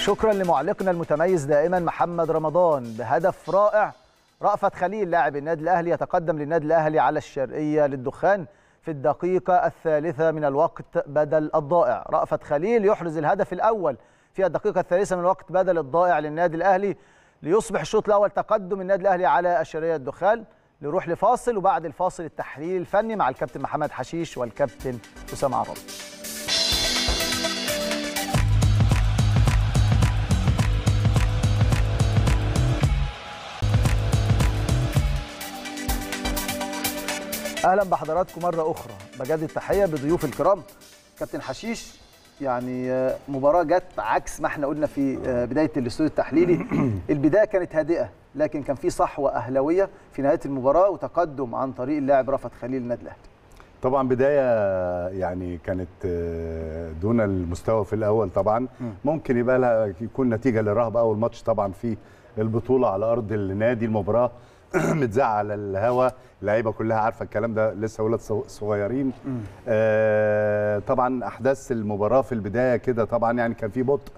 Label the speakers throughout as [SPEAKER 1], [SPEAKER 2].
[SPEAKER 1] شكرا لمعلقنا المتميز دائما محمد رمضان بهدف رائع رأفت خليل لاعب النادي الأهلي يتقدم للنادي الأهلي على الشرقية للدخان في الدقيقة الثالثة من الوقت بدل الضائع رأفت خليل يحرز الهدف الأول في الدقيقة الثالثة من الوقت بدل الضائع للنادي الأهلي ليصبح الشوط الأول تقدم النادي الأهلي على الشرقية الدخان نروح لفاصل وبعد الفاصل التحليل الفني مع الكابتن محمد حشيش والكابتن أسامة عرب اهلا بحضراتكم مره اخرى بجد التحيه بضيوف الكرام كابتن حشيش يعني آه، مباراه جت عكس ما احنا قلنا في آه، بدايه الاستوديو التحليلي البدايه كانت هادئه لكن كان في صحوه اهلاويه في نهايه المباراه وتقدم عن طريق اللاعب رفعت خليل النادي الاهلي
[SPEAKER 2] طبعا بدايه يعني كانت آه، دون المستوى في الاول طبعا ممكن يبقى لها يكون نتيجه للرهبه اول ماتش طبعا في البطوله على ارض النادي المباراه متزعق على الهوا اللعيبه كلها عارفه الكلام ده لسه ولاد صغيرين آه طبعا احداث المباراه في البدايه كده طبعا يعني كان في بطء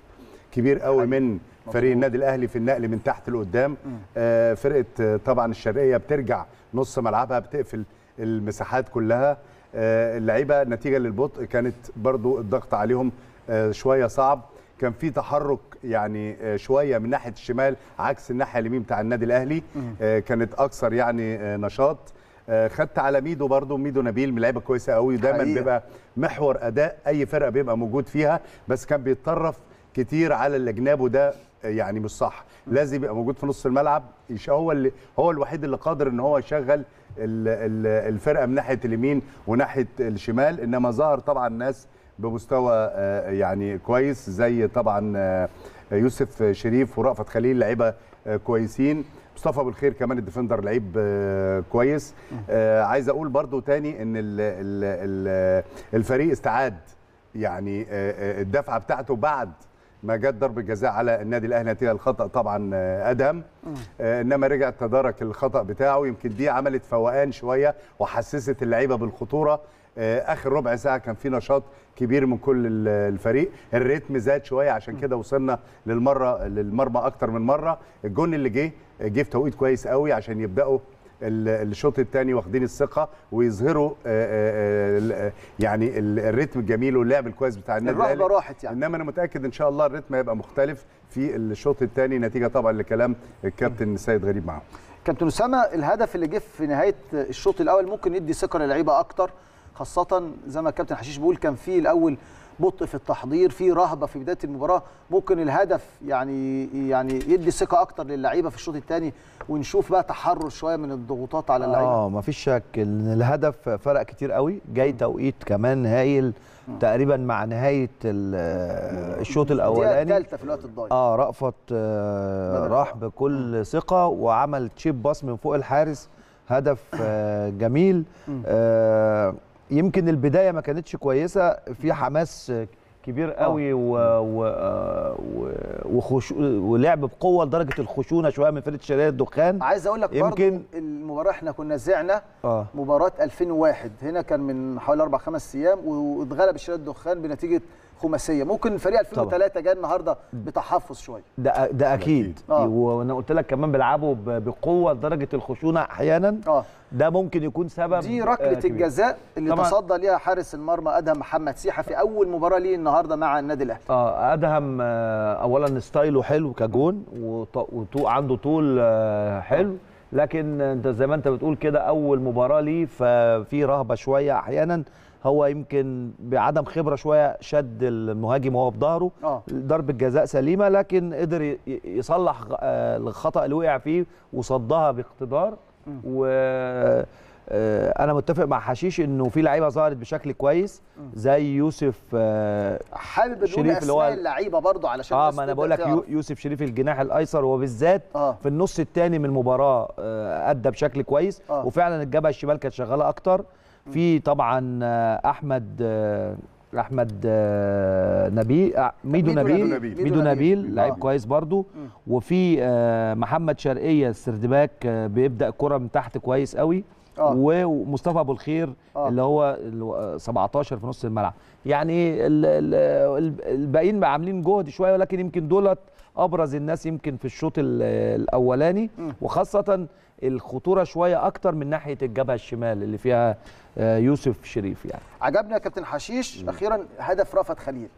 [SPEAKER 2] كبير قوي أيوة، من فريق النادي الاهلي في النقل من تحت لقدام آه فرقه طبعا الشرقيه بترجع نص ملعبها بتقفل المساحات كلها آه اللعيبه نتيجه للبطء كانت برضو الضغط عليهم آه شويه صعب كان في تحرك يعني آه، شويه من ناحيه الشمال عكس الناحيه اليمين بتاع النادي الاهلي آه، كانت اكثر يعني آه، نشاط خدت على ميدو برضو ميدو نبيل من لعيبه كويسه قوي ودايما بيبقى محور اداء اي فرقه بيبقى موجود فيها بس كان بيتطرف كتير على الاجناب وده يعني مش صح لازم يبقى موجود في نص الملعب هو اللي هو الوحيد اللي قادر ان هو يشغل الفرقه من ناحيه اليمين وناحيه الشمال انما ظهر طبعا ناس بمستوى آه، يعني كويس زي طبعا آه، يوسف شريف ورأفت خليل لعيبه آه، كويسين مصطفى ابو الخير كمان الديفندر لعيب كويس عايز اقول برضو تاني ان الفريق استعاد يعني الدفعه بتاعته بعد ما جت ضربه جزاء على النادي الاهلي نتيجه الخطا طبعا آه، ادهم آه، انما رجع تدارك الخطا بتاعه يمكن دي عملت فوقان شويه وحسست اللعيبه بالخطوره آه، اخر ربع ساعه كان في نشاط كبير من كل الفريق الريتم زاد شويه عشان كده وصلنا للمره للمرمى اكتر من مره الجون اللي جه جه في توقيت كويس قوي عشان يبداوا الشوط الثاني واخدين الثقه ويظهروا آه، آه، آه، يعني الريتم الجميل واللعب الكويس بتاع النادي الاهلي راحت يعني انما انا متاكد ان شاء الله الريتم هيبقى مختلف في الشوط الثاني نتيجه طبعا لكلام الكابتن سيد غريب معاهم كابتن اسامه الهدف اللي جه في نهايه
[SPEAKER 1] الشوط الاول ممكن يدي ثقه للعيبه اكتر خاصه زي ما الكابتن حشيش بيقول كان في الاول بطء في التحضير في رهبه في بدايه المباراه ممكن الهدف يعني يعني يدي ثقه اكتر للعيبه في الشوط الثاني ونشوف بقى تحرر شويه من الضغوطات على اللعيبه اه
[SPEAKER 3] مفيش شك ان الهدف فرق كتير قوي جاي توقيت كمان هايل تقريبا مع نهايه الشوط الاولاني الثالثه في الوقت الضايع اه رأفت آه، راح بكل ثقه وعمل تشيب باص من فوق الحارس هدف آه، جميل آه يمكن البدايه ما كانتش كويسه في حماس كبير آه. قوي و... و... و... وخش... ولعب بقوه لدرجه الخشونه شويه من فرقه شرقيه الدخان عايز اقول لك يمكن
[SPEAKER 1] المباراه احنا كنا زعنا أوه. مباراه 2001 هنا كان من حوالي اربع خمس ايام واتغلب شرقيه الدخان بنتيجه خماسيه ممكن فريق 2003 جه النهارده بتحفظ شويه
[SPEAKER 3] ده ده اكيد آه. إيه، وانا قلت لك كمان بيلعبوا بقوه لدرجه الخشونه احيانا آه. ده ممكن يكون سبب دي ركله آه الجزاء اللي تصدى
[SPEAKER 1] ليها حارس المرمى ادهم محمد سيحه في اول مباراه ليه النهارده مع النادي الاهلي
[SPEAKER 3] اه ادهم آه اولا ستايله حلو كجون وعنده طول آه حلو آه. لكن انت زي ما انت بتقول كده اول مباراه ليه ففي رهبه شويه احيانا هو يمكن بعدم خبره شويه شد المهاجم وهو بظهره آه. ضربه جزاء سليمه لكن قدر يصلح آه، الخطا اللي وقع فيه وصدها باقتدار و آه، انا متفق مع حشيش انه في لعيبه ظهرت بشكل كويس زي يوسف آه،
[SPEAKER 1] حابب شريف اللي هو اللعيبه برضه علشان اه ما انا بقول لك
[SPEAKER 3] يوسف شريف الجناح الايسر وبالذات آه. في النص الثاني من المباراه آه، ادى بشكل كويس آه. وفعلا الجبهه الشمال كانت شغاله اكتر في طبعا احمد احمد نبيل ميدو نبيل ميدو نبيل لعيب كويس برضه وفي محمد شرقيه السردباك بيبدا كره من تحت كويس قوي آه. ومصطفى ابو الخير آه. اللي هو 17 في نص الملعب يعني الباقيين عاملين جهد شويه ولكن يمكن دولت ابرز الناس يمكن في الشوط الاولاني وخاصه الخطوره شويه اكتر من ناحيه الجبهه الشمال اللي فيها آه، يوسف شريف يعني
[SPEAKER 1] عجبنا يا كابتن حشيش اخيرا هدف رافت خليل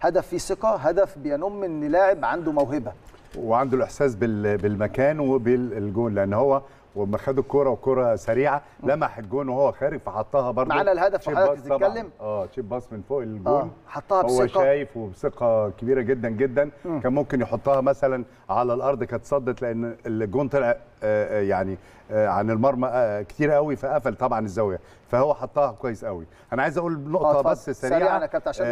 [SPEAKER 2] هدف فيه ثقه هدف
[SPEAKER 1] بينم ان لاعب عنده
[SPEAKER 2] موهبه وعنده الاحساس بالمكان وبالجون لان هو وما خد الكوره وكره سريعه لمح الجون وهو خارج فحطها برده معانا الهدف وحضرتك بتتكلم اه تشيب باص من فوق الجون آه. حطها بثقه هو شايف وبثقه كبيره جدا جدا مم. كان ممكن يحطها مثلا على الارض كانت صدت لان الجون طلع آه، آه، يعني آه، عن المرمى كتير قوي فقفل طبعا الزاويه فهو حطها كويس قوي انا عايز اقول نقطه بس سريعه سريع يا كابتن عشان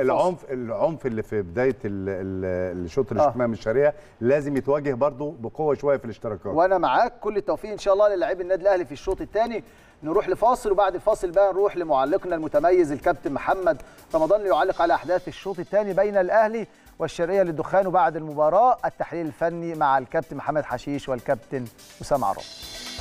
[SPEAKER 2] العنف العنف اللي في بدايه الشوط اللي آه. شفناه من الشرقيه لازم يتواجه برده بقوه شويه في الاشتراكات
[SPEAKER 1] وانا معاك كل التوفيق ان شاء الله للاعبي النادي الاهلي في الشوط الثاني نروح لفاصل وبعد الفاصل بقى نروح لمعلقنا المتميز الكابتن محمد رمضان ليعلق على احداث الشوط الثاني بين الاهلي والشرقية للدخان وبعد المباراة التحليل الفني مع الكابتن محمد حشيش والكابتن أسامة عرب